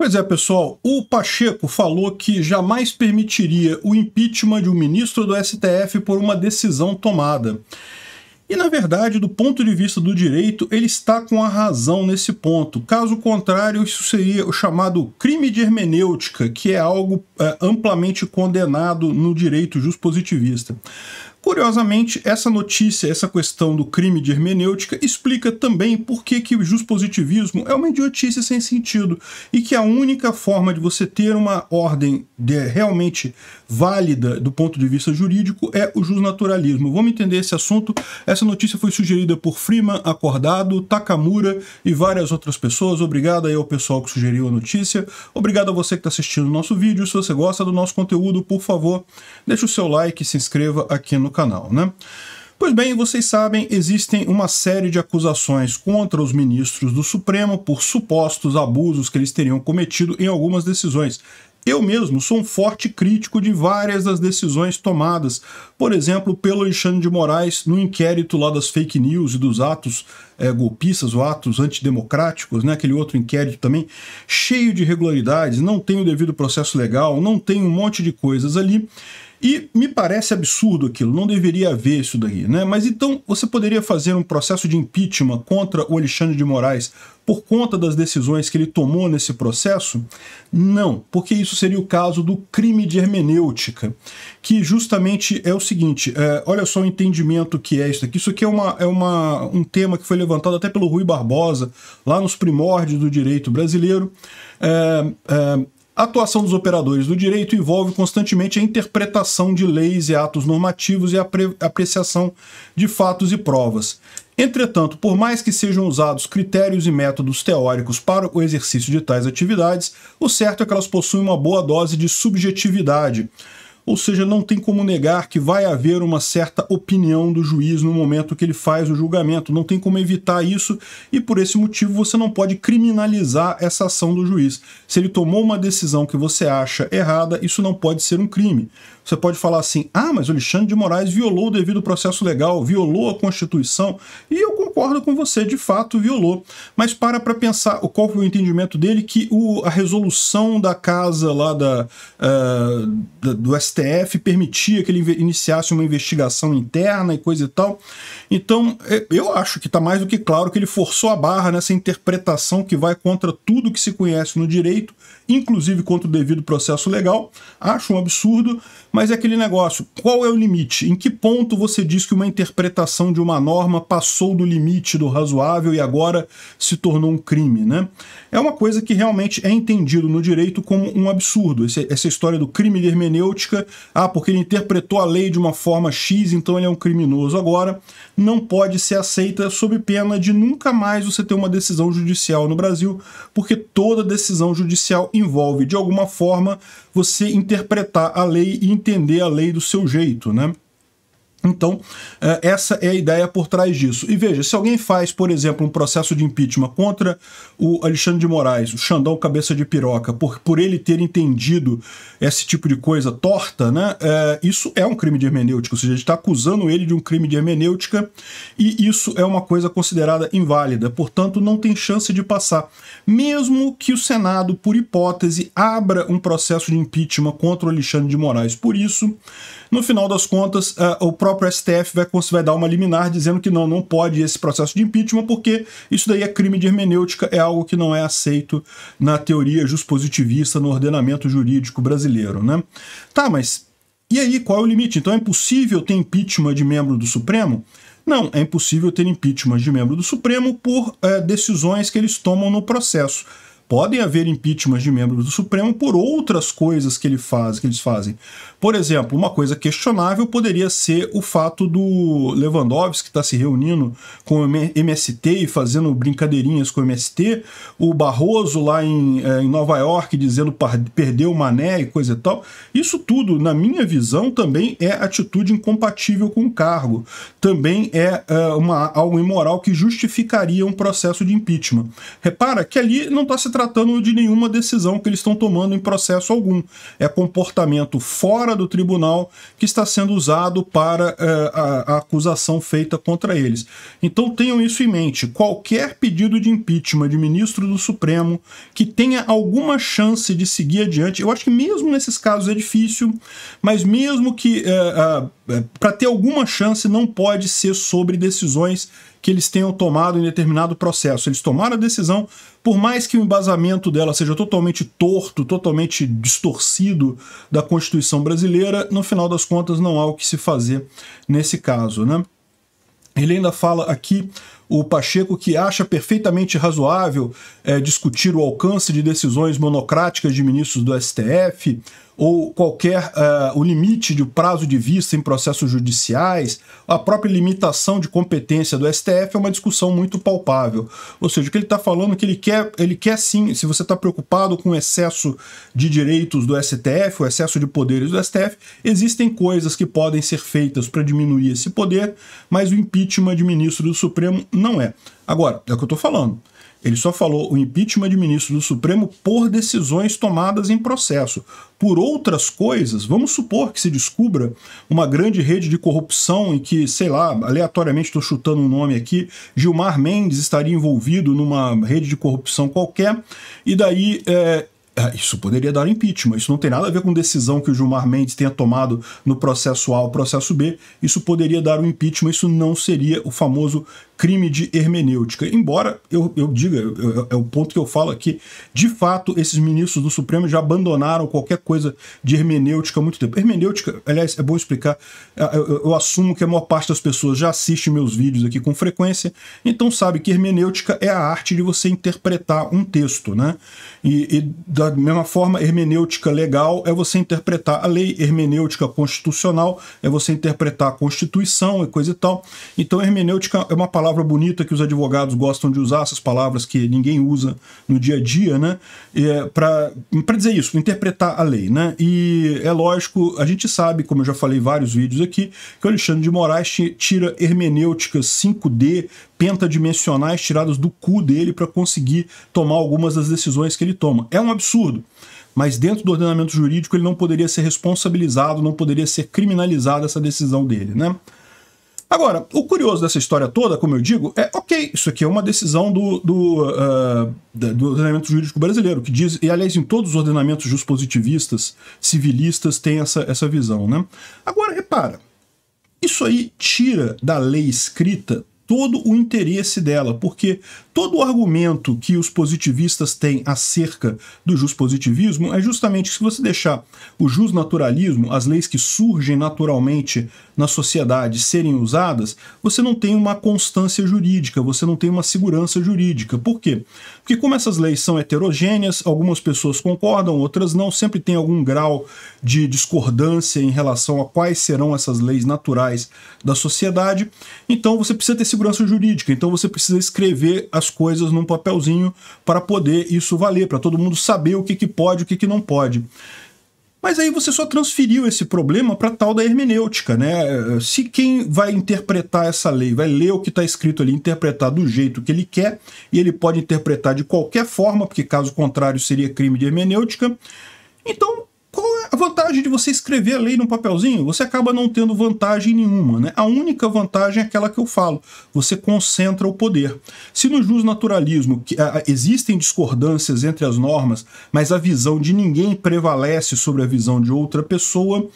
Pois é, pessoal, o Pacheco falou que jamais permitiria o impeachment de um ministro do STF por uma decisão tomada. E, na verdade, do ponto de vista do direito, ele está com a razão nesse ponto. Caso contrário, isso seria o chamado crime de hermenêutica, que é algo é, amplamente condenado no direito juspositivista. Curiosamente, essa notícia, essa questão do crime de hermenêutica, explica também por que, que o positivismo é uma idiotice sem sentido e que a única forma de você ter uma ordem realmente válida do ponto de vista jurídico é o justnaturalismo. Vamos entender esse assunto. Essa notícia foi sugerida por Freeman Acordado, Takamura e várias outras pessoas. Obrigado aí ao pessoal que sugeriu a notícia. Obrigado a você que está assistindo o nosso vídeo. Se você gosta do nosso conteúdo, por favor, deixe o seu like e se inscreva aqui no do canal, né? Pois bem, vocês sabem, existem uma série de acusações contra os ministros do Supremo por supostos abusos que eles teriam cometido em algumas decisões. Eu mesmo sou um forte crítico de várias das decisões tomadas, por exemplo, pelo Alexandre de Moraes no inquérito lá das fake news e dos atos é, golpistas ou atos antidemocráticos, né? aquele outro inquérito também, cheio de irregularidades, não tem o devido processo legal, não tem um monte de coisas ali. E me parece absurdo aquilo, não deveria haver isso daí, né? Mas então você poderia fazer um processo de impeachment contra o Alexandre de Moraes por conta das decisões que ele tomou nesse processo? Não, porque isso seria o caso do crime de hermenêutica, que justamente é o seguinte: é, olha só o entendimento que é isso aqui. Isso aqui é, uma, é uma, um tema que foi levantado até pelo Rui Barbosa, lá nos primórdios do direito brasileiro. É, é, a atuação dos operadores do direito envolve constantemente a interpretação de leis e atos normativos e a apreciação de fatos e provas. Entretanto, por mais que sejam usados critérios e métodos teóricos para o exercício de tais atividades, o certo é que elas possuem uma boa dose de subjetividade ou seja, não tem como negar que vai haver uma certa opinião do juiz no momento que ele faz o julgamento, não tem como evitar isso, e por esse motivo você não pode criminalizar essa ação do juiz. Se ele tomou uma decisão que você acha errada, isso não pode ser um crime. Você pode falar assim: ah, mas o Alexandre de Moraes violou o devido processo legal, violou a Constituição, e eu Concordo com você, de fato violou. Mas para para pensar qual foi o entendimento dele que o, a resolução da casa lá da, uh, da, do STF permitia que ele iniciasse uma investigação interna e coisa e tal. Então, eh, eu acho que está mais do que claro que ele forçou a barra nessa interpretação que vai contra tudo que se conhece no direito, inclusive contra o devido processo legal. Acho um absurdo, mas é aquele negócio: qual é o limite? Em que ponto você diz que uma interpretação de uma norma passou do limite? limite do razoável e agora se tornou um crime, né? É uma coisa que realmente é entendido no direito como um absurdo. essa história do crime de hermenêutica, ah, porque ele interpretou a lei de uma forma X, então ele é um criminoso agora, não pode ser aceita sob pena de nunca mais você ter uma decisão judicial no Brasil, porque toda decisão judicial envolve, de alguma forma, você interpretar a lei e entender a lei do seu jeito, né? Então, eh, essa é a ideia por trás disso. E veja, se alguém faz, por exemplo, um processo de impeachment contra o Alexandre de Moraes, o Xandão Cabeça de Piroca, por, por ele ter entendido esse tipo de coisa torta, né? É, isso é um crime de hermenêutica, ou seja, a gente está acusando ele de um crime de hermenêutica e isso é uma coisa considerada inválida, portanto, não tem chance de passar. Mesmo que o Senado, por hipótese, abra um processo de impeachment contra o Alexandre de Moraes. Por isso, no final das contas, uh, o próprio STF vai, vai dar uma liminar dizendo que não, não pode esse processo de impeachment, porque isso daí é crime de hermenêutica, é algo que não é aceito na teoria juspositivista, no ordenamento jurídico brasileiro. Né? Tá, mas e aí, qual é o limite? Então é impossível ter impeachment de membro do Supremo? Não, é impossível ter impeachment de membro do Supremo por é, decisões que eles tomam no processo podem haver impeachments de membros do Supremo por outras coisas que ele faz, que eles fazem. Por exemplo, uma coisa questionável poderia ser o fato do Lewandowski estar tá se reunindo com o MST e fazendo brincadeirinhas com o MST, o Barroso lá em, eh, em Nova York dizendo perdeu o Mané e coisa e tal. Isso tudo, na minha visão, também é atitude incompatível com o cargo. Também é uh, uma, algo imoral que justificaria um processo de impeachment. Repara que ali não está se tratando de nenhuma decisão que eles estão tomando em processo algum. É comportamento fora do tribunal que está sendo usado para eh, a, a acusação feita contra eles. Então tenham isso em mente. Qualquer pedido de impeachment de ministro do Supremo que tenha alguma chance de seguir adiante, eu acho que mesmo nesses casos é difícil, mas mesmo que eh, eh, para ter alguma chance não pode ser sobre decisões que eles tenham tomado em determinado processo. Eles tomaram a decisão, por mais que o embasamento dela seja totalmente torto, totalmente distorcido da Constituição brasileira, no final das contas não há o que se fazer nesse caso. Né? Ele ainda fala aqui o Pacheco que acha perfeitamente razoável é, discutir o alcance de decisões monocráticas de ministros do STF, ou qualquer uh, o limite de prazo de vista em processos judiciais, a própria limitação de competência do STF é uma discussão muito palpável. Ou seja, o que ele está falando é que ele quer, ele quer sim, se você está preocupado com o excesso de direitos do STF, o excesso de poderes do STF, existem coisas que podem ser feitas para diminuir esse poder, mas o impeachment de ministro do Supremo não é. Agora, é o que eu estou falando. Ele só falou o impeachment de ministro do Supremo por decisões tomadas em processo. Por outras coisas, vamos supor que se descubra uma grande rede de corrupção em que, sei lá, aleatoriamente estou chutando um nome aqui, Gilmar Mendes estaria envolvido numa rede de corrupção qualquer, e daí é, é, isso poderia dar impeachment. Isso não tem nada a ver com decisão que o Gilmar Mendes tenha tomado no processo A ou processo B. Isso poderia dar um impeachment. Isso não seria o famoso crime de hermenêutica. Embora eu, eu diga, eu, é o ponto que eu falo aqui, de fato, esses ministros do Supremo já abandonaram qualquer coisa de hermenêutica há muito tempo. Hermenêutica, aliás, é bom explicar, é, eu, eu assumo que a maior parte das pessoas já assiste meus vídeos aqui com frequência, então sabe que hermenêutica é a arte de você interpretar um texto, né? E, e da da mesma forma, hermenêutica legal é você interpretar a lei, hermenêutica constitucional é você interpretar a Constituição e coisa e tal. Então, hermenêutica é uma palavra bonita que os advogados gostam de usar, essas palavras que ninguém usa no dia a dia, né? É, Para dizer isso, interpretar a lei, né? E é lógico, a gente sabe, como eu já falei em vários vídeos aqui, que o Alexandre de Moraes tira hermenêutica 5D, pentadimensionais tiradas do cu dele para conseguir tomar algumas das decisões que ele toma. É um absurdo. Mas dentro do ordenamento jurídico ele não poderia ser responsabilizado, não poderia ser criminalizada essa decisão dele, né? Agora, o curioso dessa história toda, como eu digo, é ok, isso aqui é uma decisão do, do, uh, do ordenamento jurídico brasileiro, que diz, e aliás, em todos os ordenamentos positivistas, civilistas, tem essa, essa visão, né? Agora, repara, isso aí tira da lei escrita todo o interesse dela, porque todo o argumento que os positivistas têm acerca do positivismo é justamente que se você deixar o jus naturalismo, as leis que surgem naturalmente na sociedade serem usadas, você não tem uma constância jurídica, você não tem uma segurança jurídica. Por quê? Porque como essas leis são heterogêneas, algumas pessoas concordam, outras não, sempre tem algum grau de discordância em relação a quais serão essas leis naturais da sociedade. Então você precisa ter segurança jurídica, então você precisa escrever as coisas num papelzinho para poder isso valer, para todo mundo saber o que, que pode e o que, que não pode. Mas aí você só transferiu esse problema para tal da hermenêutica, né? Se quem vai interpretar essa lei vai ler o que está escrito ali, interpretar do jeito que ele quer, e ele pode interpretar de qualquer forma, porque caso contrário seria crime de hermenêutica. Então, qual é a vantagem de você escrever a lei num papelzinho? Você acaba não tendo vantagem nenhuma, né? A única vantagem é aquela que eu falo: você concentra o poder. Se no justnaturalismo naturalismo existem discordâncias entre as normas, mas a visão de ninguém prevalece sobre a visão de outra pessoa,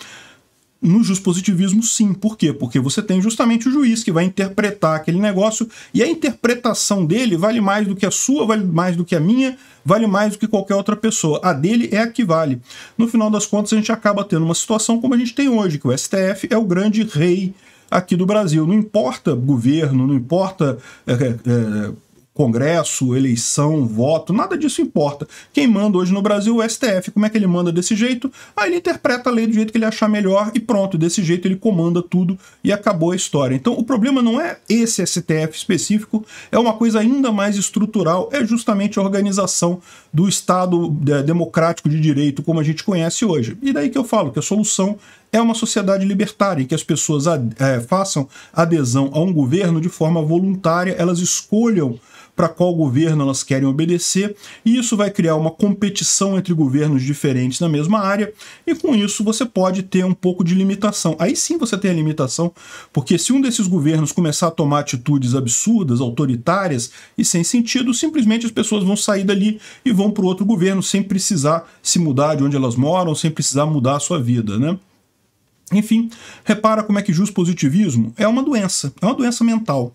no positivismo sim. Por quê? Porque você tem justamente o juiz que vai interpretar aquele negócio e a interpretação dele vale mais do que a sua, vale mais do que a minha, vale mais do que qualquer outra pessoa. A dele é a que vale. No final das contas, a gente acaba tendo uma situação como a gente tem hoje, que o STF é o grande rei aqui do Brasil. Não importa governo, não importa é, é, é Congresso, eleição, voto, nada disso importa. Quem manda hoje no Brasil é o STF. Como é que ele manda desse jeito? Aí ele interpreta a lei do jeito que ele achar melhor e pronto, desse jeito ele comanda tudo e acabou a história. Então o problema não é esse STF específico, é uma coisa ainda mais estrutural, é justamente a organização do Estado eh, democrático de direito como a gente conhece hoje. E daí que eu falo que a solução é uma sociedade libertária, em que as pessoas é, façam adesão a um governo de forma voluntária, elas escolham para qual governo elas querem obedecer, e isso vai criar uma competição entre governos diferentes na mesma área, e com isso você pode ter um pouco de limitação. Aí sim você tem a limitação, porque se um desses governos começar a tomar atitudes absurdas, autoritárias e sem sentido, simplesmente as pessoas vão sair dali e vão para outro governo sem precisar se mudar de onde elas moram, sem precisar mudar a sua vida, né? Enfim, repara como é que positivismo é uma doença, é uma doença mental.